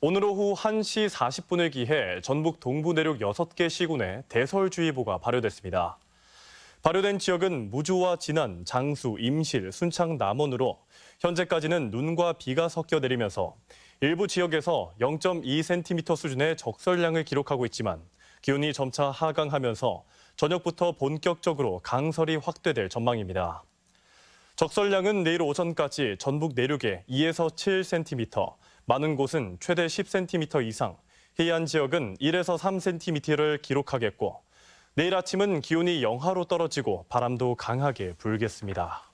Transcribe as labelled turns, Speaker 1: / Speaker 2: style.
Speaker 1: 오늘 오후 1시 4 0분에 기해 전북 동부 내륙 6개 시군에 대설주의보가 발효됐습니다. 발효된 지역은 무주와 진안, 장수, 임실, 순창 남원으로 현재까지는 눈과 비가 섞여 내리면서 일부 지역에서 0.2cm 수준의 적설량을 기록하고 있지만 기온이 점차 하강하면서 저녁부터 본격적으로 강설이 확대될 전망입니다. 적설량은 내일 오전까지 전북 내륙에 2에서 7cm, 많은 곳은 최대 10cm 이상, 해안 지역은 1에서 3cm를 기록하겠고 내일 아침은 기온이 영하로 떨어지고 바람도 강하게 불겠습니다.